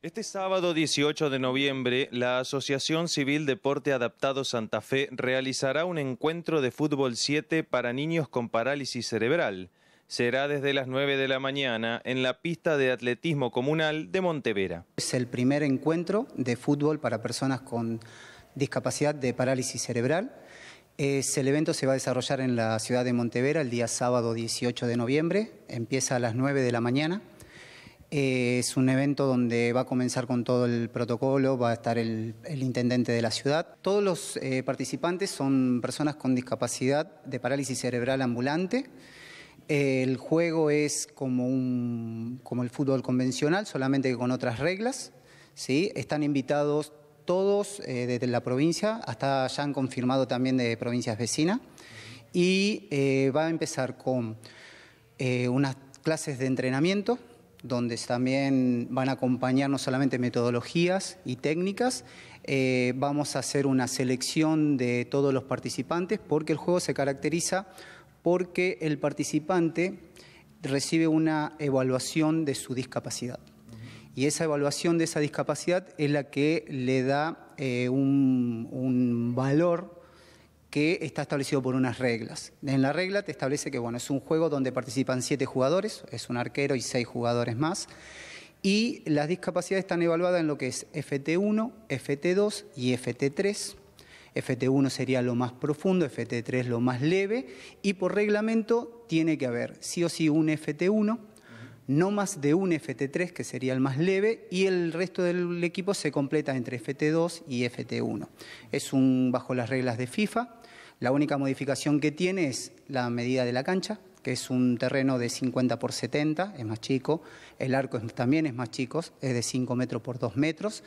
Este sábado 18 de noviembre, la Asociación Civil Deporte Adaptado Santa Fe realizará un encuentro de fútbol 7 para niños con parálisis cerebral. Será desde las 9 de la mañana en la pista de atletismo comunal de Montevera. Es el primer encuentro de fútbol para personas con discapacidad de parálisis cerebral. el evento se va a desarrollar en la ciudad de Montevera el día sábado 18 de noviembre. Empieza a las 9 de la mañana. Eh, es un evento donde va a comenzar con todo el protocolo, va a estar el, intendente de la ciudad. Todos los eh, participantes son personas con discapacidad de parálisis cerebral ambulante. El juego es como, el fútbol convencional, solamente con otras reglas. Están invitados todos eh, desde la provincia, hasta ya han confirmado también de provincias vecinas. Y va a empezar con unas clases de entrenamiento donde también van a acompañar no solamente metodologías y técnicas, eh, vamos a hacer una selección de todos los participantes porque el juego se caracteriza porque el participante recibe una evaluación de su discapacidad. Y esa evaluación de esa discapacidad es la que le da eh, un valor que está establecido por unas reglas. En la regla te establece que bueno, es un juego donde participan siete jugadores, es un arquero y seis jugadores más, y las discapacidades están evaluadas en lo que es FT1, FT2 y FT3. FT1 sería lo más profundo, FT3 lo más leve, y por reglamento tiene que haber sí o sí un FT1, no más de un FT3, que sería el más leve, y el resto del equipo se completa entre FT2 y FT1. Es un bajo las reglas de FIFA, la única modificación que tiene es la medida de la cancha, que es un terreno de 50 por 70, es más chico, el arco también es más chico, es de 5 metros por 2 metros,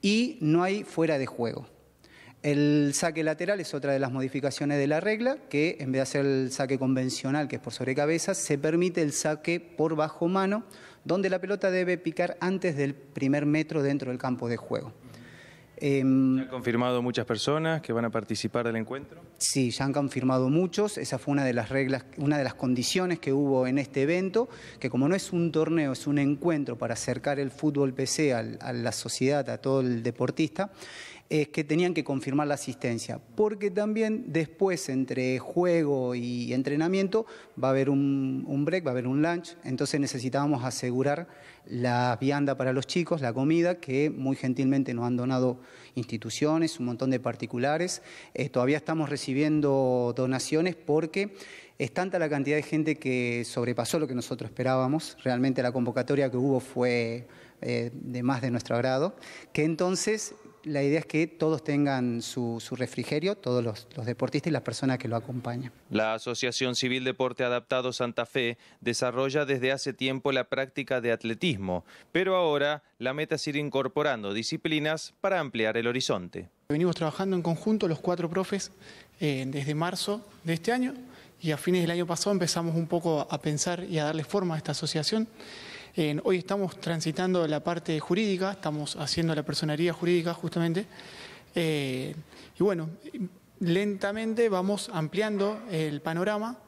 y no hay fuera de juego. El saque lateral es otra de las modificaciones de la regla, que en vez de hacer el saque convencional, que es por sobrecabeza, se permite el saque por bajo mano, donde la pelota debe picar antes del primer metro dentro del campo de juego. han em, confirmado muchas personas que van a participar del encuentro? Sí, ya han confirmado muchos. Esa fue una de las reglas, una de las condiciones que hubo en este evento, que como no es un torneo, es un encuentro para acercar el fútbol PC a la sociedad, a todo el deportista, es que tenían que confirmar la asistencia, porque también después entre juego y entrenamiento va a haber un, break, va a haber un lunch, entonces necesitábamos asegurar la vianda para los chicos, la comida, que muy gentilmente nos han donado instituciones, un montón de particulares. Eh, todavía estamos recibiendo donaciones porque es tanta la cantidad de gente que sobrepasó lo que nosotros esperábamos. Realmente la convocatoria que hubo fue eh, de más de nuestro agrado, que entonces la idea es que todos tengan su, refrigerio, todos los, deportistas y las personas que lo acompañan. La Asociación Civil Deporte Adaptado Santa Fe desarrolla desde hace tiempo la práctica de atletismo, pero ahora la meta es ir incorporando disciplinas para ampliar el horizonte. Venimos trabajando en conjunto los cuatro profes eh, desde marzo de este año y a fines del año pasado empezamos un poco a pensar y a darle forma a esta asociación hoy estamos transitando la parte jurídica, estamos haciendo la personería jurídica justamente. Eh, y bueno, lentamente vamos ampliando el panorama.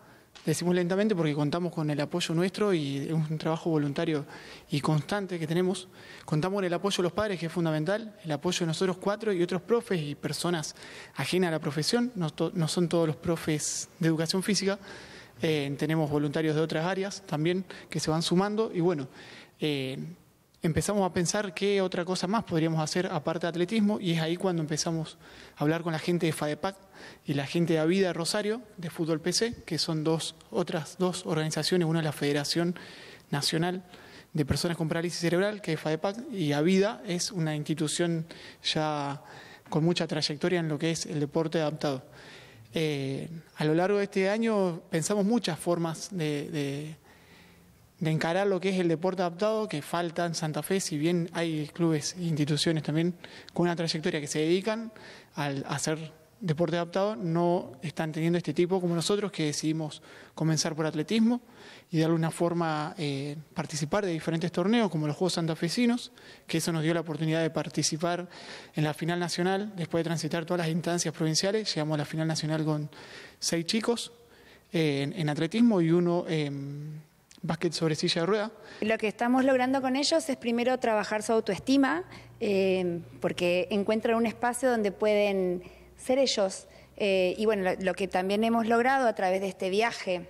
Decimos lentamente porque contamos con el apoyo nuestro y es un trabajo voluntario y constante que tenemos. Contamos con el apoyo de los padres, que es fundamental, el apoyo de nosotros cuatro y otros profes y personas ajenas a la profesión, no, no son todos los profes de educación física, eh, tenemos voluntarios de otras áreas también que se van sumando y bueno, eh, empezamos a pensar qué otra cosa más podríamos hacer aparte de atletismo y es ahí cuando empezamos a hablar con la gente de FADEPAC y la gente de Avida Rosario, de Fútbol PC, que son dos otras dos organizaciones, una es la Federación Nacional de Personas con Parálisis Cerebral, que es FADEPAC, y Avida es una institución ya con mucha trayectoria en lo que es el deporte adaptado. Eh, a lo largo de este año pensamos muchas formas de, de, encarar lo que es el deporte adaptado, que falta en Santa Fe, si bien hay clubes e instituciones también con una trayectoria que se dedican al hacer deporte adaptado no están teniendo este tipo como nosotros que decidimos comenzar por atletismo y darle una forma eh, participar de diferentes torneos como los Juegos Santafesinos, que eso nos dio la oportunidad de participar en la final nacional, después de transitar todas las instancias provinciales, llegamos a la final nacional con seis chicos eh, en, atletismo y uno... en básquet sobre silla de rueda. Lo que estamos logrando con ellos es primero trabajar su autoestima, eh, porque encuentran un espacio donde pueden ser ellos. Eh, y bueno, lo, que también hemos logrado a través de este viaje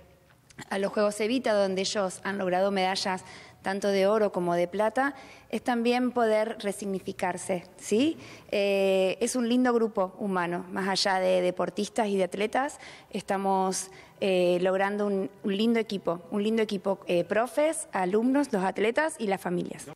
a los Juegos Evita, donde ellos han logrado medallas tanto de oro como de plata, es también poder resignificarse, ¿sí? Eh, es un lindo grupo humano, más allá de deportistas y de atletas, estamos eh, logrando un, lindo equipo, un lindo equipo, profes, alumnos, los atletas y las familias.